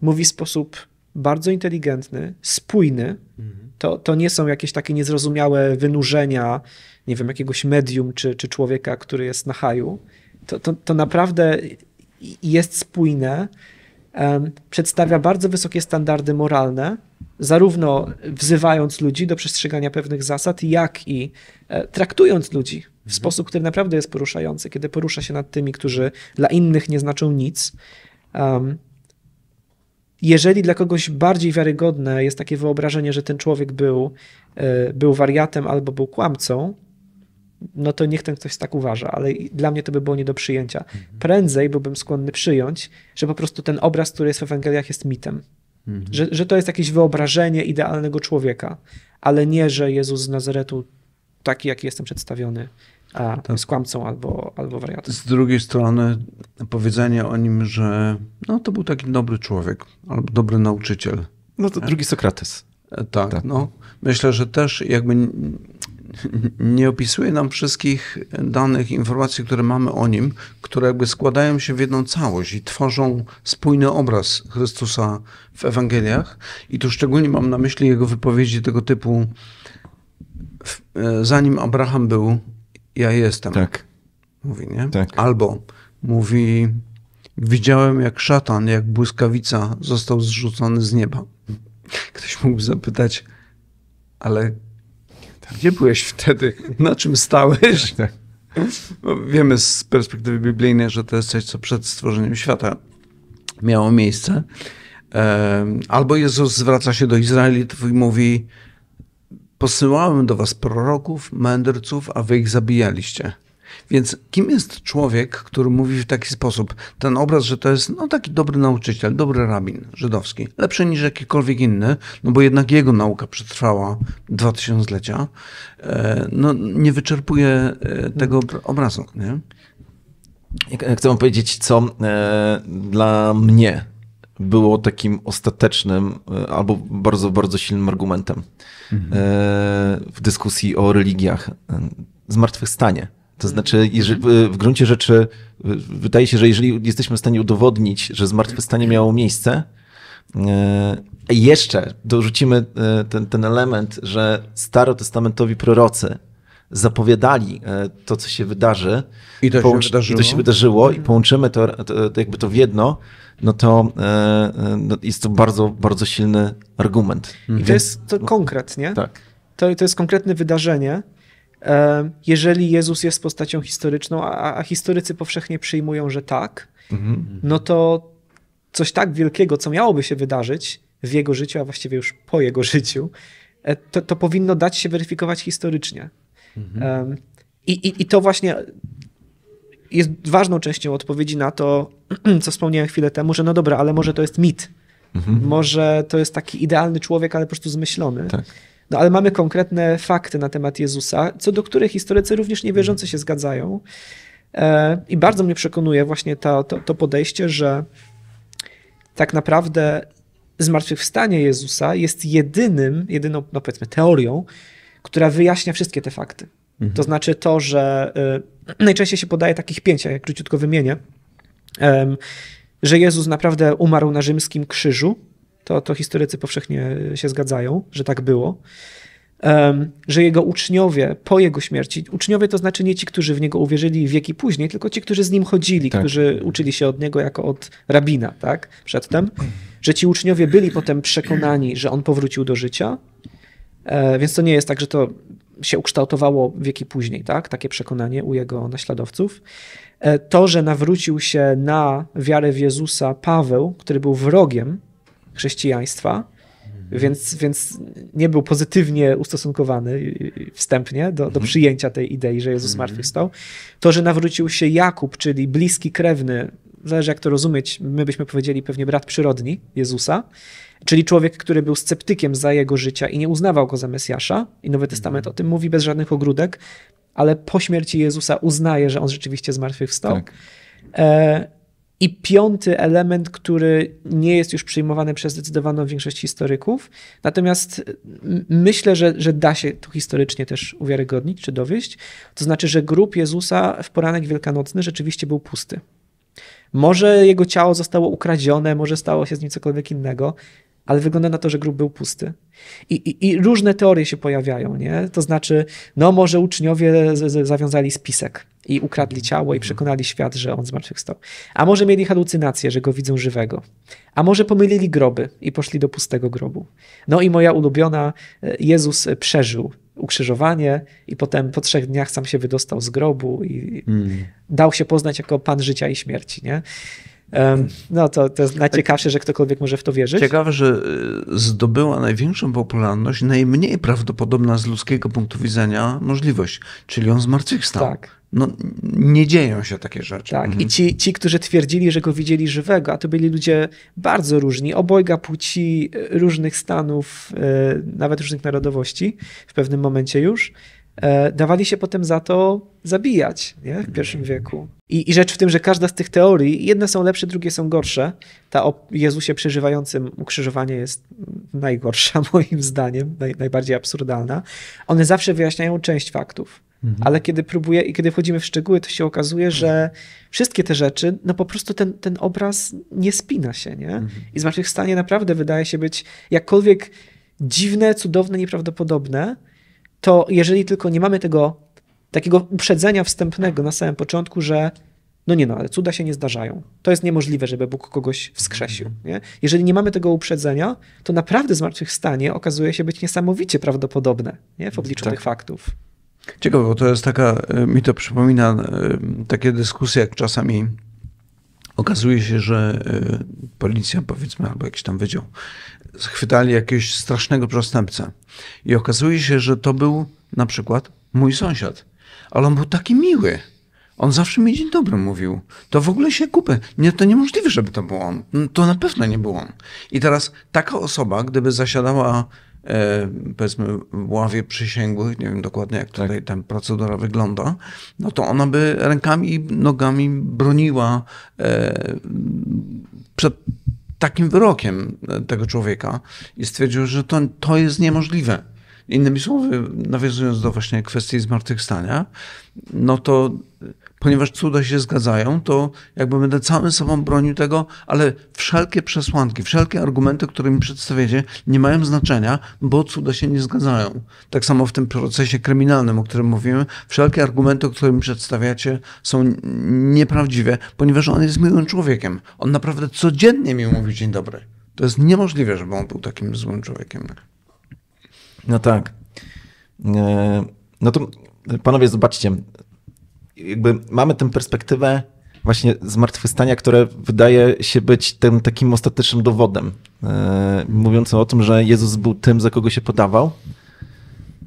mówi w sposób bardzo inteligentny, spójny. Mhm. To, to nie są jakieś takie niezrozumiałe wynurzenia, nie wiem, jakiegoś medium czy, czy człowieka, który jest na haju. To, to, to naprawdę i jest spójne, przedstawia bardzo wysokie standardy moralne, zarówno wzywając ludzi do przestrzegania pewnych zasad, jak i e, traktując ludzi w mhm. sposób, który naprawdę jest poruszający, kiedy porusza się nad tymi, którzy dla innych nie znaczą nic. jeżeli dla kogoś bardziej wiarygodne jest takie wyobrażenie, że ten człowiek był, e, był wariatem albo był kłamcą, no to niech ten ktoś tak uważa, ale dla mnie to by było nie do przyjęcia. Mhm. Prędzej byłbym skłonny przyjąć, że po prostu ten obraz, który jest w Ewangeliach, jest mitem. Mhm. Że, że to jest jakieś wyobrażenie idealnego człowieka, ale nie, że Jezus z Nazaretu, taki jaki jestem przedstawiony, a tak. jest kłamcą albo, albo wariatem. Z drugiej strony powiedzenie o nim, że no, to był taki dobry człowiek albo dobry nauczyciel. No to drugi e, Sokrates. E, tak, tak, no. Myślę, że też jakby nie opisuje nam wszystkich danych, informacji, które mamy o nim, które jakby składają się w jedną całość i tworzą spójny obraz Chrystusa w Ewangeliach. I tu szczególnie mam na myśli jego wypowiedzi tego typu: e, Zanim Abraham był, ja jestem. Tak. Mówi, nie? Tak. Albo mówi: Widziałem, jak szatan, jak błyskawica został zrzucony z nieba. Ktoś mógł zapytać, ale gdzie byłeś wtedy? Na czym stałeś? Tak, tak. No, wiemy z perspektywy biblijnej, że to jest coś, co przed stworzeniem świata miało miejsce. Albo Jezus zwraca się do Izraelitów i mówi: Posyłałem do was proroków, mędrców, a wy ich zabijaliście. Więc kim jest człowiek, który mówi w taki sposób? Ten obraz, że to jest no, taki dobry nauczyciel, dobry rabin żydowski, lepszy niż jakikolwiek inny, no bo jednak jego nauka przetrwała dwa tysiąclecia, e, no, nie wyczerpuje e, tego obrazu. Nie? Chcę wam powiedzieć, co e, dla mnie było takim ostatecznym albo bardzo, bardzo silnym argumentem mhm. w dyskusji o religiach. Zmartwychwstanie. To mhm. znaczy, jeżeli, mhm. w gruncie rzeczy wydaje się, że jeżeli jesteśmy w stanie udowodnić, że zmartwychwstanie miało miejsce, e, jeszcze dorzucimy e, ten, ten element, że starotestamentowi prorocy zapowiadali e, to, co się wydarzy. I to, połączy, się, wydarzyło. I to się wydarzyło i mhm. połączymy to, to, to jakby to w jedno, no to no jest to bardzo, bardzo silny argument. I to jest to konkret, nie? Tak. To, to jest konkretne wydarzenie, jeżeli Jezus jest postacią historyczną, a, a historycy powszechnie przyjmują, że tak, mhm. no to coś tak wielkiego, co miałoby się wydarzyć w jego życiu, a właściwie już po jego życiu, e, to, to powinno dać się weryfikować historycznie. Mhm. I, i, I to właśnie jest ważną częścią odpowiedzi na to, co wspomniałem chwilę temu, że no dobra, ale może to jest mit. Mhm. Może to jest taki idealny człowiek, ale po prostu zmyślony. Tak. No ale mamy konkretne fakty na temat Jezusa, co do których historycy również niewierzący się zgadzają. E, I bardzo mnie przekonuje właśnie to, to, to podejście, że tak naprawdę zmartwychwstanie Jezusa jest jedynym, jedyną, no powiedzmy, teorią, która wyjaśnia wszystkie te fakty. Mhm. To znaczy to, że y, najczęściej się podaje takich pięć, jak króciutko wymienię, y, że Jezus naprawdę umarł na rzymskim krzyżu, to, to historycy powszechnie się zgadzają, że tak było. Um, że jego uczniowie po jego śmierci, uczniowie to znaczy nie ci, którzy w niego uwierzyli wieki później, tylko ci, którzy z nim chodzili, tak. którzy uczyli się od niego jako od rabina, tak, przedtem, że ci uczniowie byli potem przekonani, że on powrócił do życia, e, więc to nie jest tak, że to się ukształtowało wieki później, tak, takie przekonanie u jego naśladowców. E, to, że nawrócił się na wiarę w Jezusa Paweł, który był wrogiem chrześcijaństwa, więc, więc nie był pozytywnie ustosunkowany wstępnie do, do mhm. przyjęcia tej idei, że Jezus mhm. zmartwychwstał. To, że nawrócił się Jakub, czyli bliski krewny, zależy jak to rozumieć, my byśmy powiedzieli pewnie brat przyrodni Jezusa, czyli człowiek, który był sceptykiem za jego życia i nie uznawał go za Mesjasza. I Nowy mhm. Testament o tym mówi bez żadnych ogródek, ale po śmierci Jezusa uznaje, że on rzeczywiście zmartwychwstał. Tak. E, i piąty element, który nie jest już przyjmowany przez zdecydowaną większość historyków, natomiast myślę, że, że da się to historycznie też uwiarygodnić czy dowieść, to znaczy, że grób Jezusa w poranek wielkanocny rzeczywiście był pusty. Może jego ciało zostało ukradzione, może stało się z nim cokolwiek innego, ale wygląda na to, że grób był pusty. I, i, I, różne teorie się pojawiają, nie? To znaczy, no może uczniowie z, z, zawiązali spisek i ukradli ciało i przekonali świat, że on zmartwychwstał. A może mieli halucynację, że go widzą żywego. A może pomylili groby i poszli do pustego grobu. No i moja ulubiona, e, Jezus przeżył ukrzyżowanie i potem po trzech dniach sam się wydostał z grobu i mm. dał się poznać jako Pan życia i śmierci, nie? No to, to jest najciekawsze, że ktokolwiek może w to wierzyć. Ciekawe, że e, zdobyła największą popularność, najmniej prawdopodobna z ludzkiego punktu widzenia możliwość, czyli on zmartwychwstał. Tak. No, nie dzieją się takie rzeczy. Tak, mhm. i ci, ci, którzy twierdzili, że go widzieli żywego, a to byli ludzie bardzo różni, obojga płci, e, różnych stanów, e, nawet różnych narodowości w pewnym momencie już, E, dawali się potem za to zabijać nie? w pierwszym mhm. wieku. I, I, rzecz w tym, że każda z tych teorii, jedne są lepsze, drugie są gorsze. Ta o Jezusie przeżywającym ukrzyżowanie jest najgorsza moim zdaniem, naj, najbardziej absurdalna. One zawsze wyjaśniają część faktów. Mhm. Ale kiedy próbuję i kiedy wchodzimy w szczegóły, to się okazuje, że mhm. wszystkie te rzeczy, no po prostu ten, ten obraz nie spina się, nie? Mhm. I zmartwychwstanie naprawdę wydaje się być jakkolwiek dziwne, cudowne, nieprawdopodobne, to jeżeli tylko nie mamy tego takiego uprzedzenia wstępnego na samym początku, że no nie no, ale cuda się nie zdarzają. To jest niemożliwe, żeby Bóg kogoś wskrzesił. Mhm. Nie? Jeżeli nie mamy tego uprzedzenia, to naprawdę zmartwychwstanie okazuje się być niesamowicie prawdopodobne nie? w obliczu tak. tych faktów. Ciekawe, bo to jest taka, e, mi to przypomina e, takie dyskusje, jak czasami okazuje się, że e, policja, powiedzmy, albo jakiś tam wydział schwytali jakiegoś strasznego przestępcę. I okazuje się, że to był na przykład mój sąsiad. Ale on był taki miły. On zawsze mi dzień dobry mówił. To w ogóle się kupę. Nie, to niemożliwe, żeby to był on. No, to na pewno nie był on. I teraz taka osoba, gdyby zasiadała e, powiedzmy w ławie przysięgłych, nie wiem dokładnie jak tutaj ta procedura wygląda, no to ona by rękami i nogami broniła e, przed takim wyrokiem e, tego człowieka i stwierdził, że to, to jest niemożliwe. Innymi słowy, nawiązując do właśnie kwestii zmartwychwstania, no to ponieważ cuda się zgadzają, to jakby będę całym sobą bronił tego, ale wszelkie przesłanki, wszelkie argumenty, które mi przedstawiacie, nie mają znaczenia, bo cuda się nie zgadzają. Tak samo w tym procesie kryminalnym, o którym mówimy, wszelkie argumenty, które mi przedstawiacie, są nieprawdziwe, ponieważ on jest miłym człowiekiem. On naprawdę codziennie mi mówi dzień dobry. To jest niemożliwe, żeby on był takim złym człowiekiem. No tak. E, no to panowie, zobaczcie, jakby mamy tę perspektywę właśnie zmartwychwstania, które wydaje się być tym takim ostatecznym dowodem, e, mówiącym o tym, że Jezus był tym, za kogo się podawał.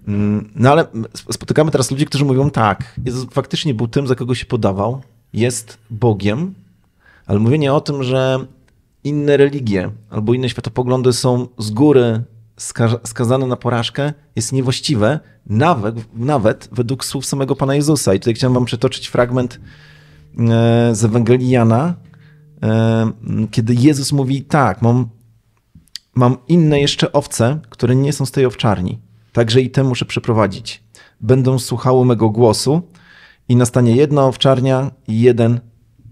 Mm, no ale spotykamy teraz ludzi, którzy mówią tak, Jezus faktycznie był tym, za kogo się podawał, jest Bogiem, ale mówienie o tym, że inne religie albo inne światopoglądy są z góry skazane na porażkę jest niewłaściwe, nawet, nawet według słów samego Pana Jezusa. I tutaj chciałem Wam przytoczyć fragment e, z Ewangelii Jana, e, kiedy Jezus mówi tak, mam, mam inne jeszcze owce, które nie są z tej owczarni, także i te muszę przeprowadzić. Będą słuchały mego głosu i nastanie jedna owczarnia i jeden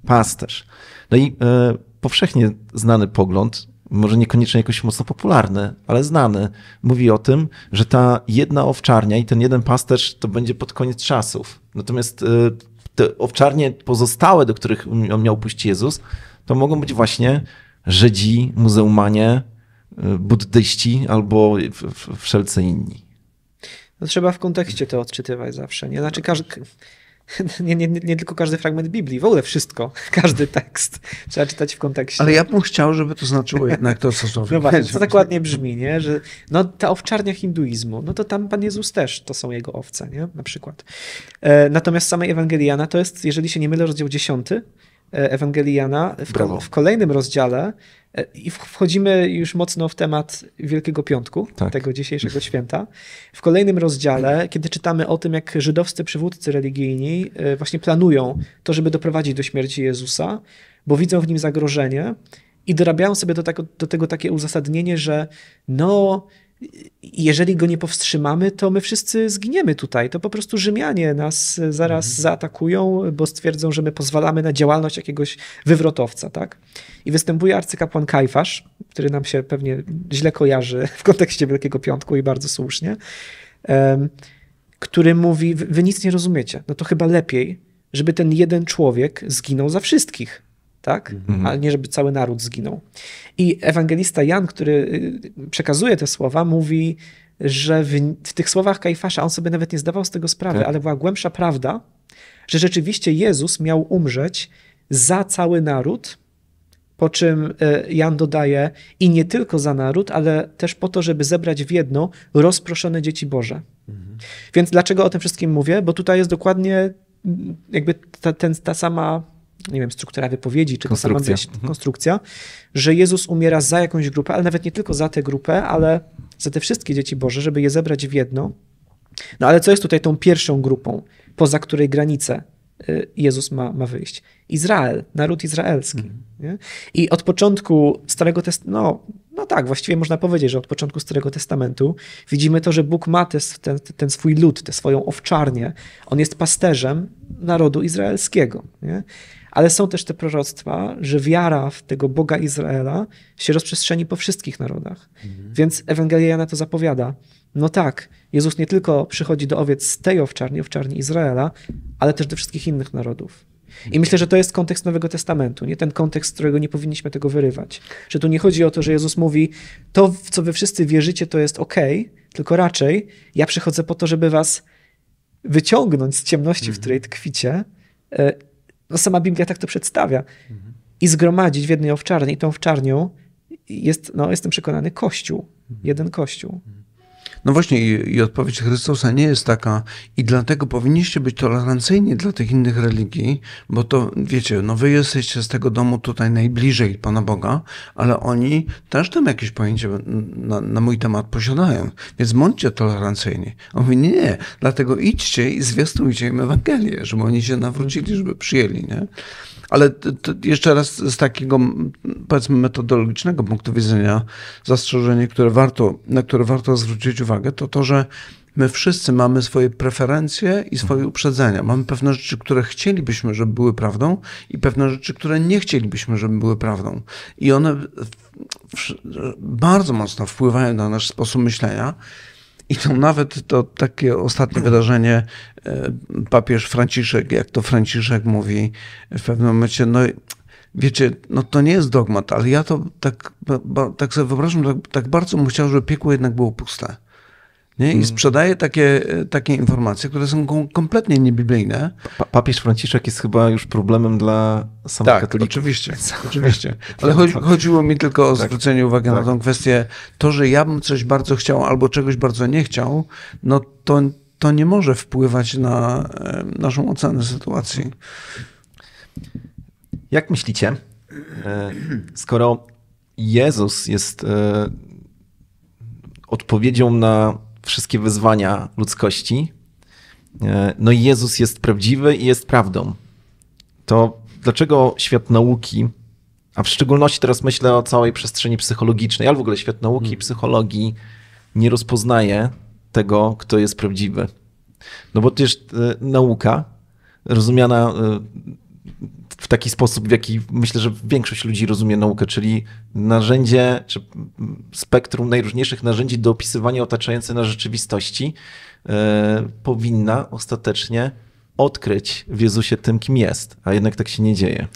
pasterz. No i e, powszechnie znany pogląd, może niekoniecznie jakoś mocno popularny, ale znany, mówi o tym, że ta jedna owczarnia i ten jeden pasterz to będzie pod koniec czasów. Natomiast e, te owczarnie pozostałe, do których on miał pójść Jezus, to mogą być właśnie Żydzi, muzeumanie, e, buddyści albo wszelcy inni. No, trzeba w kontekście to odczytywać zawsze. Nie? Znaczy, każdy, nie, nie, nie tylko każdy fragment Biblii, w ogóle wszystko, każdy tekst trzeba czytać w kontekście. Ale ja bym chciał, żeby to znaczyło jednak to, co zrobił. No właśnie, to tak ładnie brzmi, nie? że no, ta owczarnia hinduizmu, no to tam Pan Jezus też, to są jego owce, nie? na przykład. E, natomiast same ewangeliana, no to jest, jeżeli się nie mylę, rozdział 10, E, Ewangelii Jana w, ko w kolejnym rozdziale e, i wchodzimy już mocno w temat Wielkiego Piątku, tak. tego dzisiejszego święta. W kolejnym rozdziale, kiedy czytamy o tym, jak żydowscy przywódcy religijni e, właśnie planują to, żeby doprowadzić do śmierci Jezusa, bo widzą w nim zagrożenie i dorabiają sobie do, tak, do tego takie uzasadnienie, że no, jeżeli go nie powstrzymamy, to my wszyscy zginiemy tutaj. To po prostu Rzymianie nas zaraz mhm. zaatakują, bo stwierdzą, że my pozwalamy na działalność jakiegoś wywrotowca, tak? I występuje arcykapłan Kajfasz, który nam się pewnie źle kojarzy w kontekście Wielkiego Piątku i bardzo słusznie, który mówi, wy nic nie rozumiecie, no to chyba lepiej, żeby ten jeden człowiek zginął za wszystkich tak? Mhm. nie żeby cały naród zginął. I ewangelista Jan, który y, przekazuje te słowa, mówi, że w, w tych słowach Kajfasza on sobie nawet nie zdawał z tego sprawy, tak. ale była głębsza prawda, że rzeczywiście Jezus miał umrzeć za cały naród, po czym y, Jan dodaje i nie tylko za naród, ale też po to, żeby zebrać w jedno rozproszone dzieci Boże. Mhm. Więc dlaczego o tym wszystkim mówię? Bo tutaj jest dokładnie jakby ta, ten, ta sama nie wiem, struktura wypowiedzi, czy konstrukcja. Sama mhm. konstrukcja, że Jezus umiera za jakąś grupę, ale nawet nie tylko za tę grupę, ale za te wszystkie dzieci Boże, żeby je zebrać w jedno. No ale co jest tutaj tą pierwszą grupą, poza której granicę y, Jezus ma, ma wyjść? Izrael, naród izraelski. Mhm. I od początku Starego Testamentu, no no tak, właściwie można powiedzieć, że od początku Starego Testamentu widzimy to, że Bóg ma ten, ten, swój lud, tę swoją owczarnię. On jest pasterzem narodu izraelskiego. Nie? Ale są też te proroctwa, że wiara w tego Boga Izraela się rozprzestrzeni po wszystkich narodach. Mhm. Więc Ewangelia Jana to zapowiada. No tak, Jezus nie tylko przychodzi do owiec z tej owczarni, owczarni Izraela, ale też do wszystkich innych narodów. I myślę, że to jest kontekst Nowego Testamentu, nie ten kontekst, z którego nie powinniśmy tego wyrywać. Że tu nie chodzi o to, że Jezus mówi, to w co wy wszyscy wierzycie, to jest ok, tylko raczej ja przychodzę po to, żeby was wyciągnąć z ciemności, mhm. w której tkwicie. E, no sama Biblia tak to przedstawia. Mhm. I zgromadzić w jednej owczarni. I tą owczarnią jest, no, jestem przekonany, Kościół. Mhm. Jeden Kościół. Mhm. No właśnie, i, i odpowiedź Chrystusa nie jest taka, i dlatego powinniście być tolerancyjni dla tych innych religii, bo to wiecie, no wy jesteście z tego domu tutaj najbliżej Pana Boga, ale oni też tam jakieś pojęcie na, na mój temat posiadają, więc bądźcie tolerancyjni. On mówi, nie, nie, dlatego idźcie i zwiastujcie im Ewangelię, żeby oni się nawrócili, żeby przyjęli, nie? Ale jeszcze raz z takiego, powiedzmy, metodologicznego punktu widzenia, zastrzeżenie, które warto, na które warto zwrócić uwagę, to to, że my wszyscy mamy swoje preferencje i swoje mhm. uprzedzenia. Mamy pewne rzeczy, które chcielibyśmy, żeby były prawdą, i pewne rzeczy, które nie chcielibyśmy, żeby były prawdą. I one bardzo mocno wpływają na nasz sposób myślenia. I to nawet to takie ostatnie wydarzenie, e, papież Franciszek, jak to Franciszek mówi w pewnym momencie, no wiecie, no to nie jest dogmat, ale ja to tak, tak sobie wyobrażam, tak, tak bardzo bym chciał, żeby piekło jednak było puste. Nie? I hmm. sprzedaje takie, takie informacje, które są kompletnie niebiblijne. Pa papież Franciszek jest chyba już problemem dla samych tak, katolików. oczywiście, oczywiście. Ale tak, chodzi, tak. chodziło mi tylko o tak, zwrócenie uwagi tak. na tą kwestię. To, że ja bym coś bardzo chciał albo czegoś bardzo nie chciał, no to, to nie może wpływać na naszą ocenę sytuacji. Jak myślicie, e, skoro Jezus jest e, odpowiedzią na wszystkie wyzwania ludzkości. E, no i Jezus jest prawdziwy i jest prawdą. To dlaczego świat nauki, a w szczególności teraz myślę o całej przestrzeni psychologicznej, ale w ogóle świat nauki i hmm. psychologii nie rozpoznaje tego, kto jest prawdziwy? No bo też e, nauka, rozumiana e, w taki sposób, w jaki myślę, że większość ludzi rozumie naukę, czyli narzędzie, czy spektrum najróżniejszych narzędzi do opisywania otaczającej nas rzeczywistości yy, powinna ostatecznie odkryć w Jezusie tym, kim jest, a jednak tak się nie dzieje.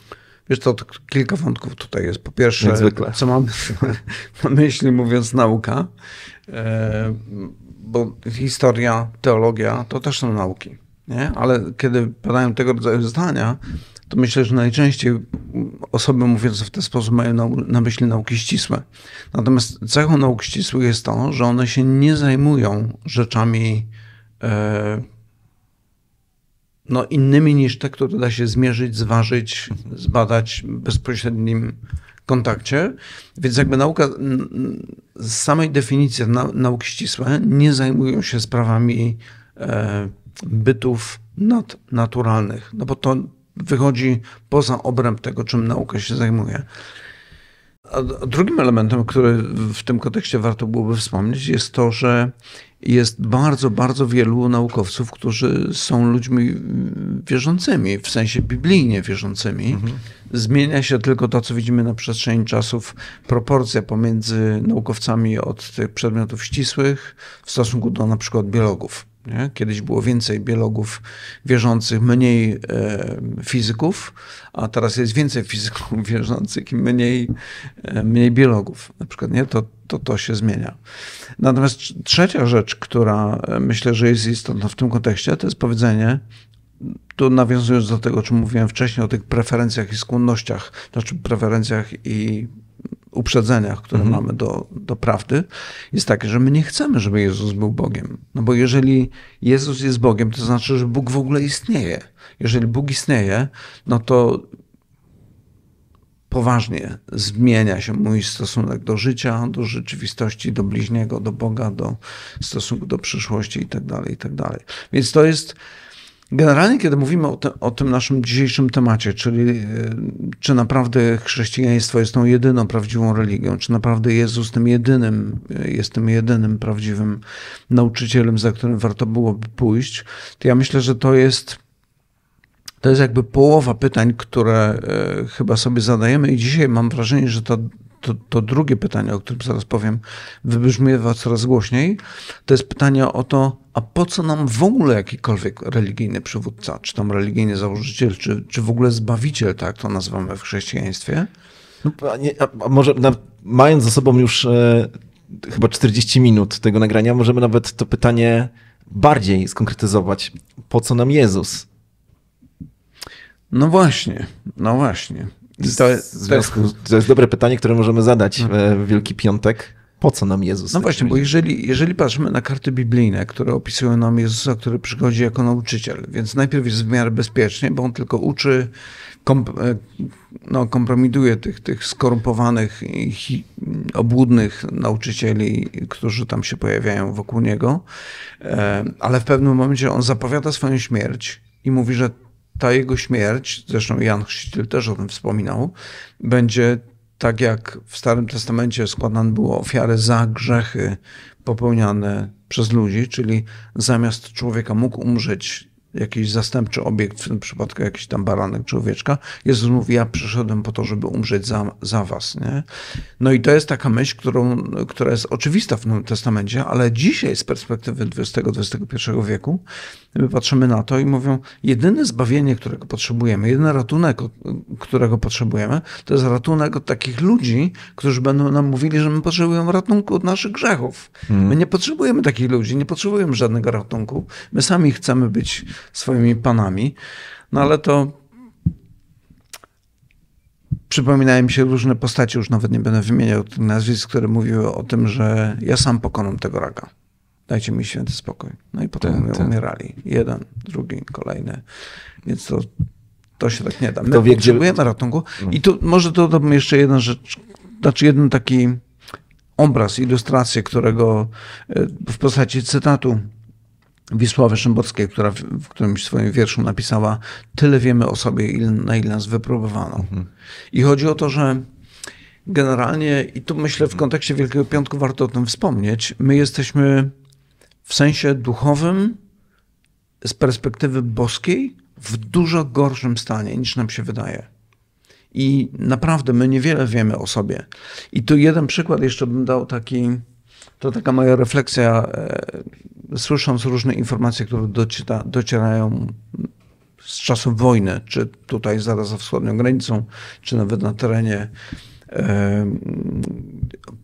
Wiesz to kilka wątków tutaj jest. Po pierwsze, co mam na myśli mówiąc nauka, e, bo historia, teologia to też są nauki. Nie? Ale kiedy padają tego rodzaju zdania, to myślę, że najczęściej osoby mówiące w ten sposób mają na, na myśli nauki ścisłe. Natomiast cechą nauk ścisłych jest to, że one się nie zajmują rzeczami e, no, innymi niż te, które da się zmierzyć, zważyć, zbadać w bezpośrednim kontakcie. Więc jakby nauka z samej definicji na, ścisłe nie zajmują się sprawami e, bytów nadnaturalnych, no bo to, wychodzi poza obręb tego, czym nauka się zajmuje. A drugim elementem, który w tym kontekście warto byłoby wspomnieć, jest to, że jest bardzo, bardzo wielu naukowców, którzy są ludźmi wierzącymi, w sensie biblijnie wierzącymi. Mhm. Zmienia się tylko to, co widzimy na przestrzeni czasów, proporcja pomiędzy naukowcami od tych przedmiotów ścisłych w stosunku do na przykład biologów. Nie? Kiedyś było więcej biologów wierzących, mniej e, fizyków, a teraz jest więcej fizyków wierzących i mniej, e, mniej biologów. Na przykład nie? To, to, to się zmienia. Natomiast trzecia rzecz, która e, myślę, że jest istotna w tym kontekście, to jest powiedzenie, tu nawiązując do tego, o czym mówiłem wcześniej, o tych preferencjach i skłonnościach, znaczy preferencjach i uprzedzeniach, które mhm. mamy do, do prawdy, jest takie, że my nie chcemy, żeby Jezus był Bogiem. No bo jeżeli Jezus jest Bogiem, to znaczy, że Bóg w ogóle istnieje. Jeżeli Bóg istnieje, no to poważnie zmienia się mój stosunek do życia, do rzeczywistości, do bliźniego, do Boga, do stosunku do przyszłości itd., tak itd. Tak Więc to jest Generalnie, kiedy mówimy o, te, o, tym naszym dzisiejszym temacie, czyli e, czy naprawdę chrześcijaństwo jest tą jedyną prawdziwą religią, czy naprawdę Jezus tym jedynym, e, jest tym jedynym prawdziwym nauczycielem, za którym warto byłoby pójść, to ja myślę, że to jest to jest jakby połowa pytań, które e, chyba sobie zadajemy, i dzisiaj mam wrażenie, że ta to, to drugie pytanie, o którym zaraz powiem, wybrzmiewa coraz głośniej, to jest pytanie o to, a po co nam w ogóle jakikolwiek religijny przywódca, czy tam religijny założyciel, czy, czy w ogóle zbawiciel, tak to nazywamy w chrześcijaństwie? No, a, nie, a może na, mając za sobą już e, chyba 40 minut tego nagrania, możemy nawet to pytanie bardziej skonkretyzować. Po co nam Jezus? No właśnie, no właśnie. To, jest, w związku, to jest dobre pytanie, które możemy zadać mhm. w Wielki Piątek. Po co nam Jezus? No właśnie, bo jeżeli, jeżeli patrzymy na karty biblijne, które opisują nam Jezusa, który przychodzi jako nauczyciel, więc najpierw jest w miarę bezpiecznie, bo on tylko uczy, komp e, no, kompromituje tych, tych skorumpowanych, obłudnych nauczycieli, którzy tam się pojawiają wokół niego, e, ale w pewnym momencie on zapowiada swoją śmierć i mówi, że ta jego śmierć, zresztą Jan Chrzciciel też o tym wspominał, będzie tak jak w Starym Testamencie składane było ofiary za grzechy popełniane przez ludzi, czyli zamiast człowieka mógł umrzeć jakiś zastępczy obiekt, w tym przypadku jakiś tam baranek czy owieczka, jest mówi ja przyszedłem po to, żeby umrzeć za, za was. Nie? No i to jest taka myśl, którą, która jest oczywista w Nowym Testamencie, ale dzisiaj z perspektywy XX-XXI wieku my patrzymy na to i mówią, jedyne zbawienie, którego potrzebujemy, jedyny ratunek, którego potrzebujemy, to jest ratunek od takich ludzi, którzy będą nam mówili, że my potrzebujemy ratunku od naszych grzechów. Hmm. My nie potrzebujemy takich ludzi, nie potrzebujemy żadnego ratunku. My sami chcemy być swoimi panami. No ale to przypominają mi się różne postacie, już nawet nie będę wymieniał tych nazwisk, które mówiły o tym, że ja sam pokonam tego raka. Dajcie mi święty spokój. No i potem ten, tak, ten. Tak. umierali. Jeden, drugi, kolejny. Więc to, to się tak nie da. My Kto wie, potrzebujemy gdzie... ratunku. No. I tu może dodam jeszcze jedną rzecz, znaczy jeden taki obraz, ilustrację, którego e, w postaci cytatu Wisławy Szymborskiej, która w, w którymś swoim wierszu napisała: Tyle wiemy o sobie, ile, na ile nas wypróbowano. Mhm. I chodzi o to, że generalnie, i tu myślę w kontekście Wielkiego Piątku warto o tym wspomnieć, my jesteśmy w sensie duchowym z perspektywy boskiej w dużo gorszym stanie niż nam się wydaje. I naprawdę my niewiele wiemy o sobie. I tu jeden przykład jeszcze bym dał taki to taka moja refleksja, e, słysząc różne informacje, które dociera, docierają z czasów wojny, czy tutaj zaraz za wschodnią granicą, czy nawet na terenie e,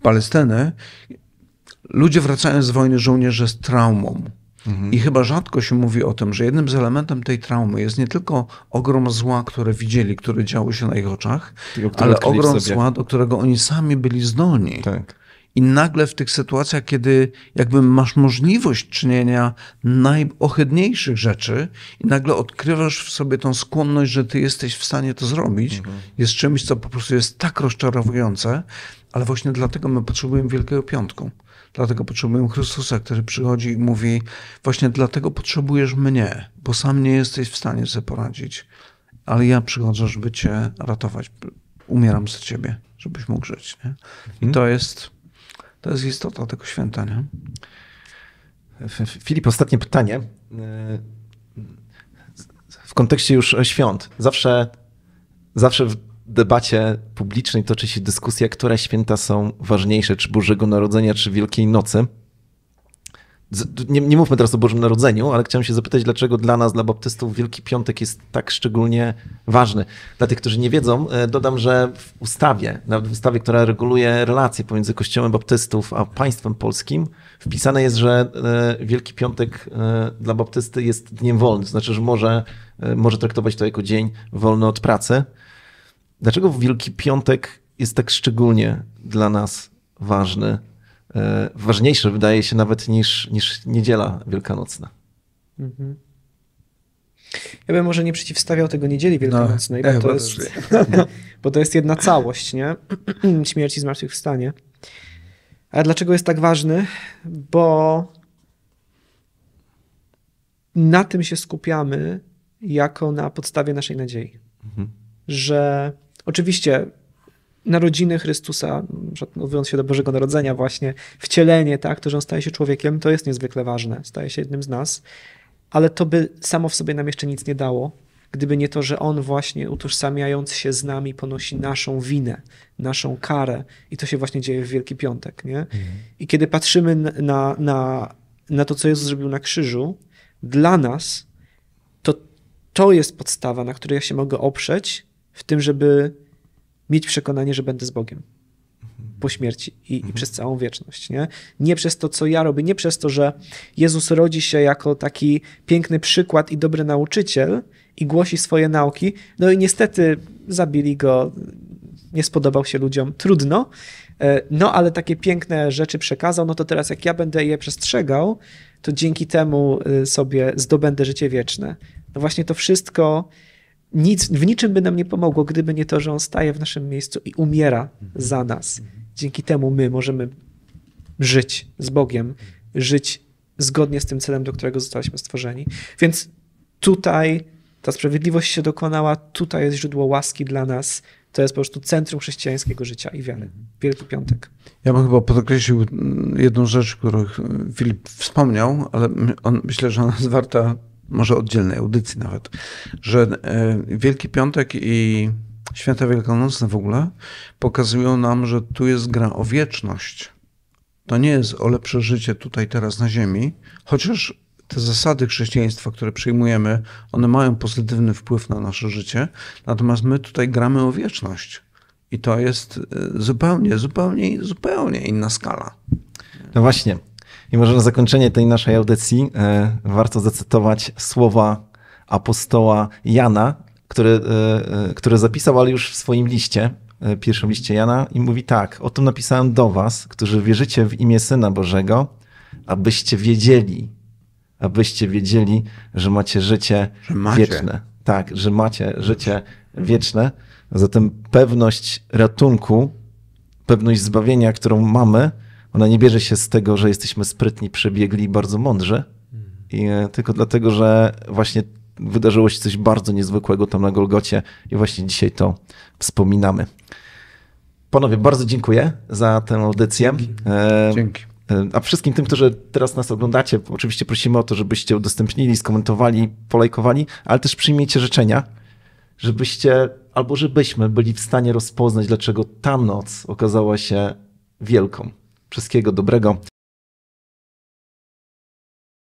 Palestyny, ludzie wracają z wojny żołnierze z traumą. Mhm. I chyba rzadko się mówi o tym, że jednym z elementem tej traumy jest nie tylko ogrom zła, które widzieli, które działo się na ich oczach, ale ogrom zła, do którego oni sami byli zdolni. Tak. I nagle w tych sytuacjach, kiedy jakby masz możliwość czynienia najohydniejszych rzeczy, i nagle odkrywasz w sobie tą skłonność, że ty jesteś w stanie to zrobić, mhm. jest czymś, co po prostu jest tak rozczarowujące, ale właśnie dlatego my potrzebujemy Wielkiego Piątku. Dlatego potrzebujemy Chrystusa, który przychodzi i mówi: Właśnie dlatego potrzebujesz mnie, bo sam nie jesteś w stanie sobie poradzić, ale ja przychodzę, żeby cię ratować. Umieram za ciebie, żebyś mógł żyć. Nie? I mhm. to jest to jest istota tego święta, nie? Filip, ostatnie pytanie. W kontekście już świąt. Zawsze, zawsze w debacie publicznej toczy się dyskusja, które święta są ważniejsze, czy Bożego Narodzenia, czy Wielkiej Nocy nie, nie mówmy teraz o Bożym Narodzeniu, ale chciałem się zapytać, dlaczego dla nas, dla baptystów, Wielki Piątek jest tak szczególnie ważny. Dla tych, którzy nie wiedzą, e, dodam, że w ustawie, nawet w ustawie, która reguluje relacje pomiędzy Kościołem Baptystów a państwem polskim, wpisane jest, że e, Wielki Piątek e, dla baptysty jest dniem wolnym, to znaczy, że może, może traktować to jako dzień wolny od pracy. Dlaczego Wielki Piątek jest tak szczególnie dla nas ważny E, ważniejsze wydaje się nawet niż, niż niedziela wielkanocna. Mhm. Ja bym może nie przeciwstawiał tego niedzieli no, wielkanocnej, no, bo, to jest, bo to jest jedna całość, nie? Śmierć i zmartwychwstanie. Ale dlaczego jest tak ważny? Bo na tym się skupiamy jako na podstawie naszej nadziei. Mhm. Że oczywiście narodziny Chrystusa, odwołując się do Bożego Narodzenia właśnie, wcielenie, tak, to, że On staje się człowiekiem, to jest niezwykle ważne, staje się jednym z nas, ale to by samo w sobie nam jeszcze nic nie dało, gdyby nie to, że On właśnie utożsamiając się z nami ponosi naszą winę, naszą karę i to się właśnie dzieje w Wielki Piątek, nie? Mhm. I kiedy patrzymy na, na, na to, co Jezus zrobił na krzyżu, dla nas to to jest podstawa, na której ja się mogę oprzeć w tym, żeby mieć przekonanie, że będę z Bogiem mhm. po śmierci i, mhm. i, przez całą wieczność. Nie? nie przez to, co ja robię, nie przez to, że Jezus rodzi się jako taki piękny przykład i dobry nauczyciel i głosi swoje nauki. No i niestety zabili go, nie spodobał się ludziom, trudno. E, no, ale takie piękne rzeczy przekazał, no to teraz jak ja będę je przestrzegał, to dzięki temu y, sobie zdobędę życie wieczne. No właśnie to wszystko nic, w niczym by nam nie pomogło, gdyby nie to, że on staje w naszym miejscu i umiera mhm. za nas. Mhm. Dzięki temu my możemy żyć z Bogiem, żyć zgodnie z tym celem, do którego zostaliśmy stworzeni. Więc tutaj ta sprawiedliwość się dokonała, tutaj jest źródło łaski dla nas. To jest po prostu centrum chrześcijańskiego życia i wiary. Mhm. Wielki Piątek. Ja bym chyba podkreślił jedną rzecz, którą Filip wspomniał, ale on, myślę, że ona jest warta może oddzielnej audycji nawet, że e, Wielki Piątek i Święta Wielkanocne w ogóle pokazują nam, że tu jest gra o wieczność. To nie jest o lepsze życie tutaj, teraz na Ziemi, chociaż te zasady chrześcijaństwa, które przyjmujemy, one mają pozytywny wpływ na nasze życie, natomiast my tutaj gramy o wieczność. I to jest e, zupełnie, zupełnie, zupełnie inna skala. No właśnie, i może na zakończenie tej naszej audycji e, warto zacytować słowa apostoła Jana, które e, e, które zapisał, ale już w swoim liście, pierwszym liście Jana, i mówi tak: O tym napisałem do Was, którzy wierzycie w imię Syna Bożego, abyście wiedzieli, abyście wiedzieli, że macie życie że macie. wieczne. Tak, że macie życie wieczne. Zatem pewność ratunku, pewność zbawienia, którą mamy, ona nie bierze się z tego, że jesteśmy sprytni, przebiegli i bardzo mądrzy, i, e, tylko dlatego, że właśnie wydarzyło się coś bardzo niezwykłego tam na Golgocie i właśnie dzisiaj to wspominamy. Panowie, bardzo dziękuję za tę audycję. Dzięki. E, Dzięki. E, a wszystkim tym, którzy teraz nas oglądacie, oczywiście prosimy o to, żebyście udostępnili, skomentowali, polajkowali, ale też przyjmijcie życzenia, żebyście albo żebyśmy byli w stanie rozpoznać, dlaczego ta noc okazała się wielką. Wszystkiego dobrego.